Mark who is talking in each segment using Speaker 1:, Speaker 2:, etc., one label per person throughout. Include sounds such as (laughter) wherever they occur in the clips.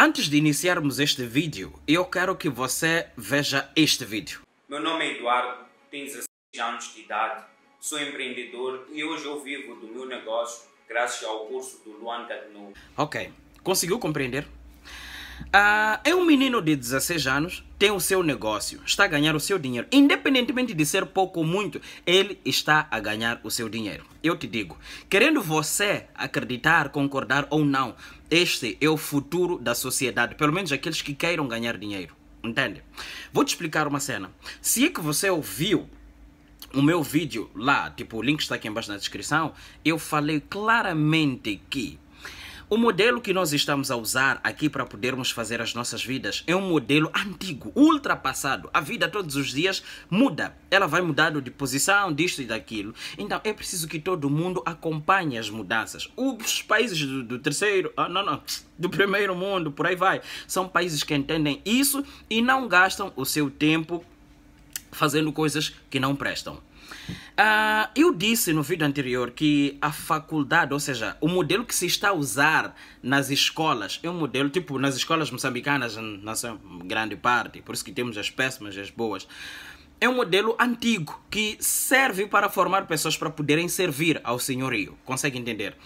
Speaker 1: Antes de iniciarmos este vídeo, eu quero que você veja este vídeo. Meu nome é Eduardo, tenho 16 anos de idade, sou empreendedor e hoje eu vivo do meu negócio graças ao curso do Luan Gagnou. Ok, conseguiu compreender? Ah, é um menino de 16 anos, tem o seu negócio, está a ganhar o seu dinheiro. Independentemente de ser pouco ou muito, ele está a ganhar o seu dinheiro. Eu te digo, querendo você acreditar, concordar ou não, este é o futuro da sociedade, pelo menos aqueles que queiram ganhar dinheiro. Entende? Vou te explicar uma cena. Se é que você ouviu o meu vídeo lá, tipo, o link está aqui embaixo na descrição, eu falei claramente que o modelo que nós estamos a usar aqui para podermos fazer as nossas vidas é um modelo antigo, ultrapassado. A vida todos os dias muda. Ela vai mudando de posição, disto e daquilo. Então é preciso que todo mundo acompanhe as mudanças. Os países do, do terceiro, ah, não, não, do primeiro mundo, por aí vai, são países que entendem isso e não gastam o seu tempo fazendo coisas que não prestam. Uh, eu disse no vídeo anterior que a faculdade, ou seja, o modelo que se está a usar nas escolas, é um modelo tipo nas escolas moçambicanas, na sua grande parte, por isso que temos as péssimas e as boas, é um modelo antigo que serve para formar pessoas para poderem servir ao senhorio. Consegue entender?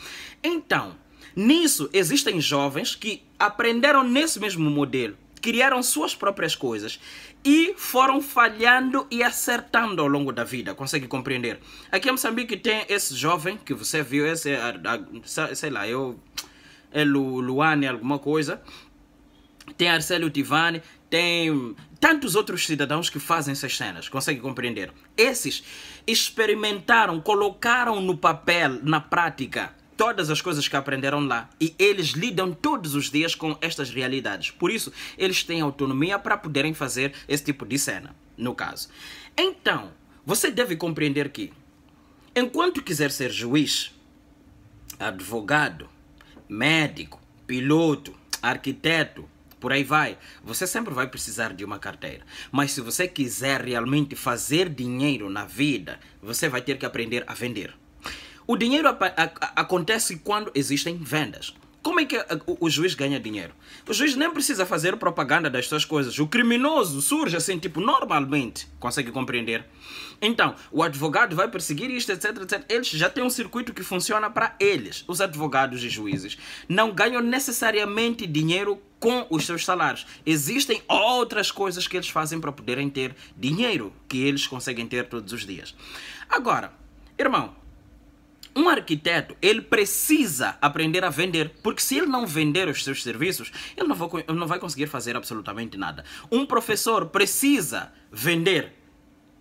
Speaker 1: Então, nisso existem jovens que aprenderam nesse mesmo modelo criaram suas próprias coisas e foram falhando e acertando ao longo da vida. Consegue compreender? Aqui em Moçambique tem esse jovem que você viu, esse, ah, ah, sei lá, eu, é Luane, alguma coisa. Tem Arcelio Tivani, tem tantos outros cidadãos que fazem essas cenas, consegue compreender? Esses experimentaram, colocaram no papel, na prática, todas as coisas que aprenderam lá e eles lidam todos os dias com estas realidades. Por isso, eles têm autonomia para poderem fazer esse tipo de cena, no caso. Então, você deve compreender que, enquanto quiser ser juiz, advogado, médico, piloto, arquiteto, por aí vai. Você sempre vai precisar de uma carteira. Mas se você quiser realmente fazer dinheiro na vida, você vai ter que aprender a vender. O dinheiro a, a, a, acontece quando existem vendas. Como é que o, o juiz ganha dinheiro? O juiz nem precisa fazer propaganda das suas coisas. O criminoso surge assim, tipo, normalmente. Consegue compreender? Então, o advogado vai perseguir isto, etc, etc. Eles já têm um circuito que funciona para eles, os advogados e juízes. Não ganham necessariamente dinheiro com os seus salários. Existem outras coisas que eles fazem para poderem ter dinheiro que eles conseguem ter todos os dias. Agora, irmão, um arquiteto, ele precisa aprender a vender, porque se ele não vender os seus serviços, ele não, vai, não vai conseguir fazer absolutamente nada. Um professor precisa vender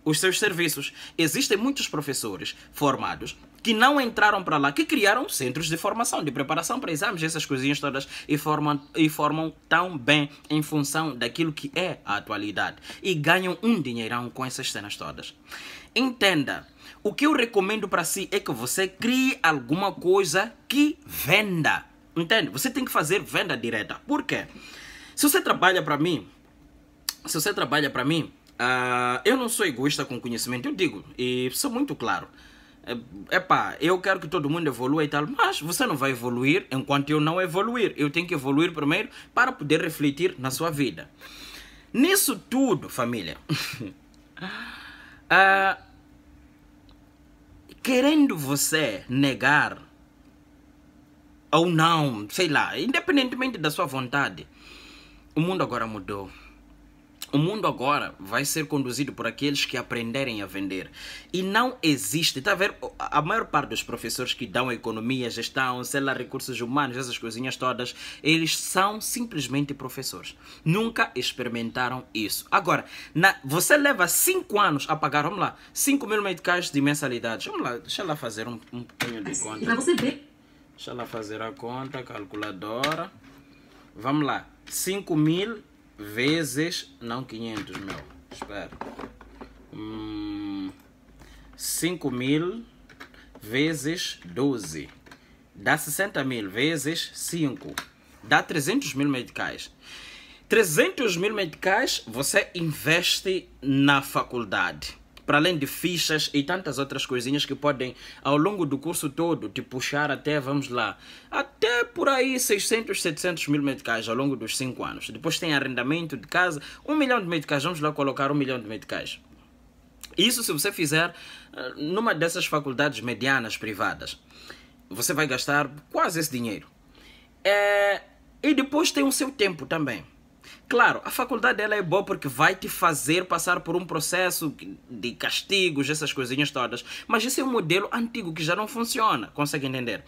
Speaker 1: os seus serviços. Existem muitos professores formados que não entraram para lá, que criaram centros de formação, de preparação para exames, essas coisinhas todas, e formam, e formam tão bem em função daquilo que é a atualidade. E ganham um dinheirão com essas cenas todas. Entenda, o que eu recomendo para si é que você crie alguma coisa que venda. Entende? Você tem que fazer venda direta. Por quê? Se você trabalha para mim, se você trabalha para mim, uh, eu não sou egoísta com conhecimento, eu digo, e sou muito claro. É eu quero que todo mundo evolua e tal, mas você não vai evoluir enquanto eu não evoluir. Eu tenho que evoluir primeiro para poder refletir na sua vida. Nisso tudo, família. uh, (laughs) querendo você negar ou não, sei lá, independentemente da sua vontade, o mundo agora mudou. O mundo agora vai ser conduzido por aqueles que aprenderem a vender. E não existe, está a ver? A maior parte dos professores que dão economia, gestão, sei lá, recursos humanos, essas coisinhas todas, eles são simplesmente professores. Nunca experimentaram isso. Agora, na, você leva 5 anos a pagar, vamos lá, 5 mil meio de mensalidades. Vamos lá, deixa lá fazer um, um pouquinho de assim, conta. Para você ver. Deixa lá fazer a conta, calculadora. Vamos lá, 5 mil vezes, não 500 mil, espera, hum, 5 mil vezes 12, dá 60 mil vezes 5, dá 300 mil medicais. 300 mil medicais você investe na faculdade para além de fichas e tantas outras coisinhas que podem, ao longo do curso todo, te puxar até, vamos lá, até por aí 600, 700 mil meticais ao longo dos 5 anos. Depois tem arrendamento de casa, 1 um milhão de meticais, vamos lá colocar 1 um milhão de meticais. Isso se você fizer eh, numa dessas faculdades medianas privadas. Você vai gastar quase esse dinheiro. É... E depois tem o seu tempo também. Claro, a faculdade dela é boa porque vai te fazer passar por um processo de castigos, essas coisinhas todas. Mas esse é um modelo antigo que já não funciona, consegue entender?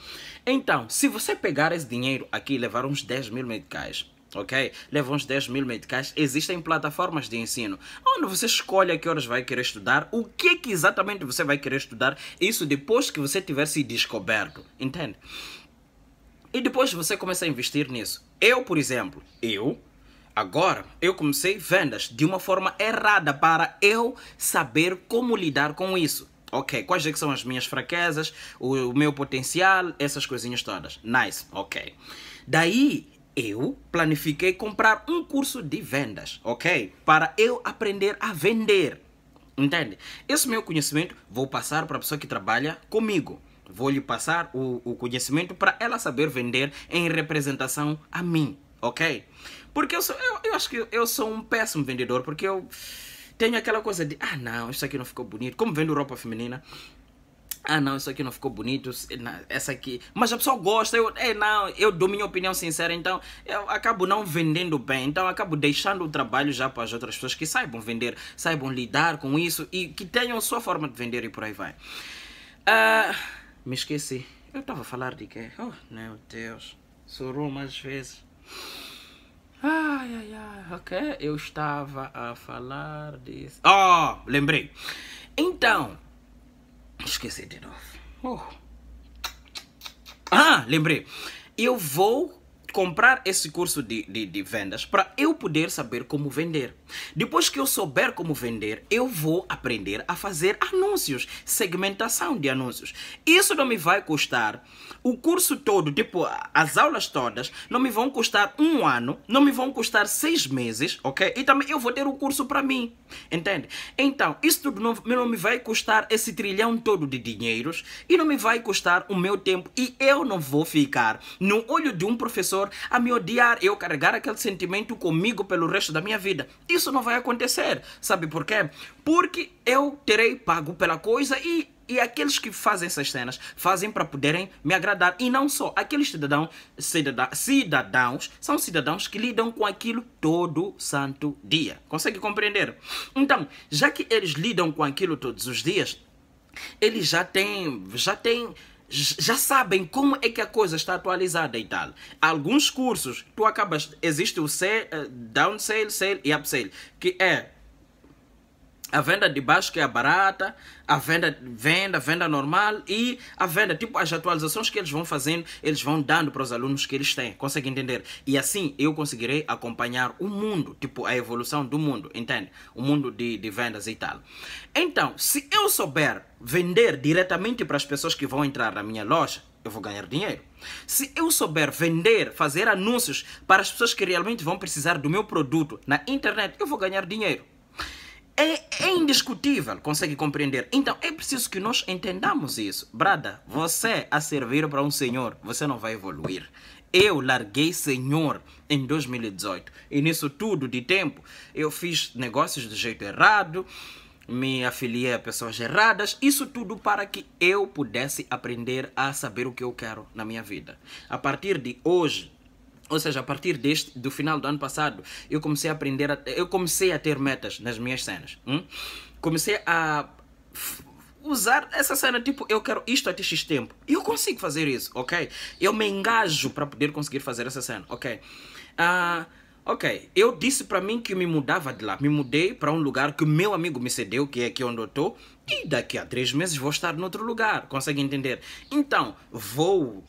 Speaker 1: Então, se você pegar esse dinheiro aqui e levar uns 10 mil medicais, ok? Leva uns 10 mil medicais. Existem plataformas de ensino onde você escolhe a que horas vai querer estudar, o que, que exatamente você vai querer estudar, isso depois que você tiver se descoberto, entende? E depois você começa a investir nisso. Eu, por exemplo, eu Agora, eu comecei vendas de uma forma errada para eu saber como lidar com isso. Ok, quais é são as minhas fraquezas, o meu potencial, essas coisinhas todas. Nice, ok. Daí, eu planifiquei comprar um curso de vendas, ok? Para eu aprender a vender. Entende? Esse meu conhecimento vou passar para a pessoa que trabalha comigo. Vou lhe passar o, o conhecimento para ela saber vender em representação a mim, ok? Porque eu, sou, eu, eu acho que eu sou um péssimo vendedor, porque eu tenho aquela coisa de, ah não, isso aqui não ficou bonito, como vendo roupa feminina. Ah não, isso aqui não ficou bonito, essa aqui. Mas a pessoa gosta, eu, é, não, eu dou minha opinião sincera, então eu acabo não vendendo bem, então acabo deixando o trabalho já para as outras pessoas que saibam vender, saibam lidar com isso e que tenham sua forma de vender e por aí vai. Uh, me esqueci. Eu estava a falar de quê? Oh, meu Deus. sorrou mais vezes. Ai, ai, ai, ok. Eu estava a falar disso. Oh, lembrei. Então, esqueci de novo. Oh. Ah, lembrei. Eu vou comprar esse curso de, de, de vendas para eu poder saber como vender. Depois que eu souber como vender, eu vou aprender a fazer anúncios, segmentação de anúncios. Isso não me vai custar o curso todo, tipo as aulas todas, não me vão custar um ano, não me vão custar seis meses, ok? E também eu vou ter o curso para mim, entende? Então, isso tudo não, não me vai custar esse trilhão todo de dinheiros e não me vai custar o meu tempo e eu não vou ficar no olho de um professor a me odiar, eu carregar aquele sentimento comigo pelo resto da minha vida. Isso isso não vai acontecer. Sabe por quê? Porque eu terei pago pela coisa e e aqueles que fazem essas cenas fazem para poderem me agradar. E não só. Aqueles cidadão, cidadão, cidadãos são cidadãos que lidam com aquilo todo santo dia. Consegue compreender? Então, já que eles lidam com aquilo todos os dias, eles já têm. Já têm já sabem como é que a coisa está atualizada e tal. Alguns cursos, tu acabas, existe o sale, eh, down sale, sale e up sale, que é a venda de baixo que é barata, a venda, venda, venda normal e a venda, tipo as atualizações que eles vão fazendo, eles vão dando para os alunos que eles têm, consegue entender? E assim eu conseguirei acompanhar o mundo, tipo a evolução do mundo, entende? O mundo de, de vendas e tal. Então, se eu souber vender diretamente para as pessoas que vão entrar na minha loja, eu vou ganhar dinheiro. Se eu souber vender, fazer anúncios para as pessoas que realmente vão precisar do meu produto na internet, eu vou ganhar dinheiro. É, é, indiscutível, consegue compreender? Então é preciso que nós entendamos isso. Brada, você a servir para um senhor, você não vai evoluir. Eu larguei senhor em 2018 e nisso tudo de tempo eu fiz negócios do jeito errado, me afiliei a pessoas erradas, isso tudo para que eu pudesse aprender a saber o que eu quero na minha vida. A partir de hoje, ou seja, a partir deste, do final do ano passado, eu comecei a aprender, a, eu comecei a ter metas nas minhas cenas. Hum? Comecei a usar essa cena, tipo, eu quero isto até X tempo. Eu consigo fazer isso, ok? Eu me engajo para poder conseguir fazer essa cena, ok? Ah. Uh, Ok, eu disse para mim que me mudava de lá. Me mudei para um lugar que o meu amigo me cedeu, que é aqui onde eu estou, e daqui a três meses vou estar noutro lugar. Consegue entender? Então, vou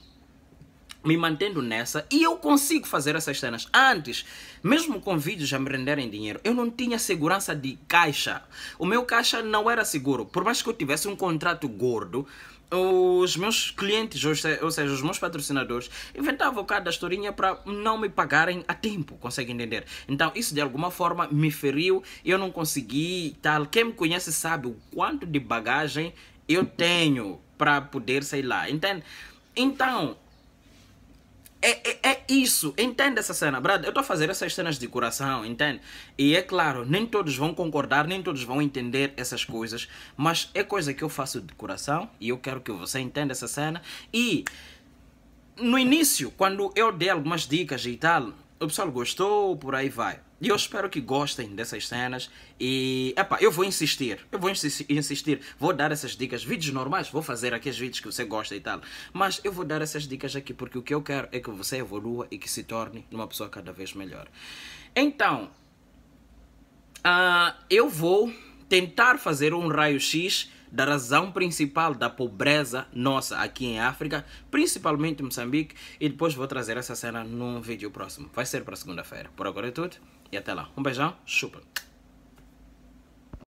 Speaker 1: me mantendo nessa e eu consigo fazer essas cenas. Antes, mesmo com vídeos já me renderem dinheiro, eu não tinha segurança de caixa. O meu caixa não era seguro. Por mais que eu tivesse um contrato gordo, os meus clientes, ou seja, os meus patrocinadores, inventavam cada historinha para não me pagarem a tempo, consegue entender? Então, isso de alguma forma me feriu, eu não consegui tal. Quem me conhece sabe o quanto de bagagem eu tenho para poder, sei lá, entende? Então, é, é, é, isso, entende essa cena, Brad. Eu estou a fazer essas cenas de coração, entende? E é claro, nem todos vão concordar, nem todos vão entender essas coisas, mas é coisa que eu faço de coração e eu quero que você entenda essa cena. E no início, quando eu dei algumas dicas e tal, o pessoal gostou, por aí vai. E eu espero que gostem dessas cenas. E, epá, eu vou insistir. Eu vou insistir. Vou dar essas dicas. Vídeos normais, vou fazer aqui os vídeos que você gosta e tal. Mas eu vou dar essas dicas aqui porque o que eu quero é que você evolua e que se torne uma pessoa cada vez melhor. Então, uh, eu vou tentar fazer um raio-x da razão principal da pobreza nossa aqui em África, principalmente em Moçambique, e depois vou trazer essa cena num vídeo próximo. Vai ser para segunda-feira. Por agora é tudo e até lá. Um beijão, chupa!